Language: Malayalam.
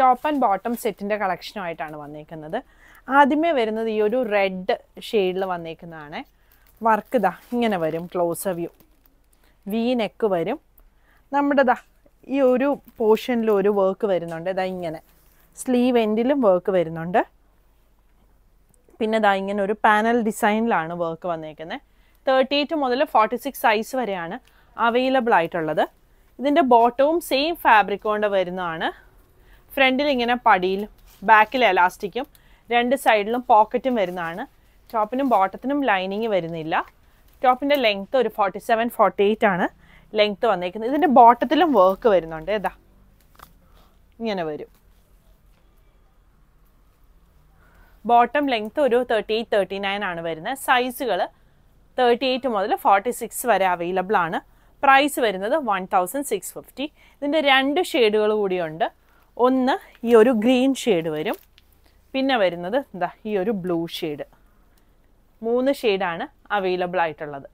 ടോപ്പ് ആൻഡ് ബോട്ടം സെറ്റിൻ്റെ കളക്ഷനുമായിട്ടാണ് വന്നേക്കുന്നത് ആദ്യമേ വരുന്നത് ഈ ഒരു റെഡ് ഷെയ്ഡിൽ വന്നേക്കുന്നതാണ് വർക്ക് ഇതാ ഇങ്ങനെ വരും ക്ലോസർ വ്യൂ വി നെക്ക് വരും നമ്മുടെ ദാ ഈ ഒരു പോർഷനിൽ ഒരു വർക്ക് വരുന്നുണ്ട് ഇതാ ഇങ്ങനെ സ്ലീവ് എൻഡിലും വർക്ക് വരുന്നുണ്ട് പിന്നെ ഇതാ ഇങ്ങനെ ഒരു പാനൽ ഡിസൈനിലാണ് വർക്ക് വന്നേക്കുന്നത് തേർട്ടി എയ്റ്റ് മുതൽ ഫോർട്ടി സിക്സ് സൈസ് വരെയാണ് അവൈലബിൾ ആയിട്ടുള്ളത് ഇതിൻ്റെ ബോട്ടവും സെയിം ഫാബ്രിക് കൊണ്ട് വരുന്നതാണ് ഫ്രണ്ടിൽ ഇങ്ങനെ പടിയിലും ബാക്കിൽ എലാസ്റ്റിക്കും രണ്ട് സൈഡിലും പോക്കറ്റും വരുന്നതാണ് ടോപ്പിനും ബോട്ടത്തിനും ലൈനിങ് വരുന്നില്ല ടോപ്പിൻ്റെ ലെങ്ത്ത് ഒരു ഫോർട്ടി സെവൻ ഫോർട്ടി എയ്റ്റ് ആണ് ലെങ്ത്ത് വന്നേക്കുന്നത് ഇതിൻ്റെ ബോട്ടത്തിലും വർക്ക് വരുന്നുണ്ട് ഏതാ ഇങ്ങനെ വരും ബോട്ടം ലെങ്ത്ത് ഒരു തേർട്ടി എയ്റ്റ് തേർട്ടി നയൻ ആണ് വരുന്നത് സൈസുകൾ തേർട്ടി എയ്റ്റ് മുതൽ ഫോർട്ടി സിക്സ് വരെ അവൈലബിൾ ആണ് പ്രൈസ് വരുന്നത് വൺ തൗസൻഡ് സിക്സ് ഫിഫ്റ്റി ഇതിൻ്റെ രണ്ട് ഷെയ്ഡുകൾ കൂടിയുണ്ട് ഒന്ന് ഈ ഒരു ഗ്രീൻ ഷെയ്ഡ് വരും പിന്നെ വരുന്നത് എന്താ ഈ ഒരു ബ്ലൂ ഷെയ്ഡ് മൂന്ന് ഷെയ്ഡാണ് അവൈലബിൾ ആയിട്ടുള്ളത്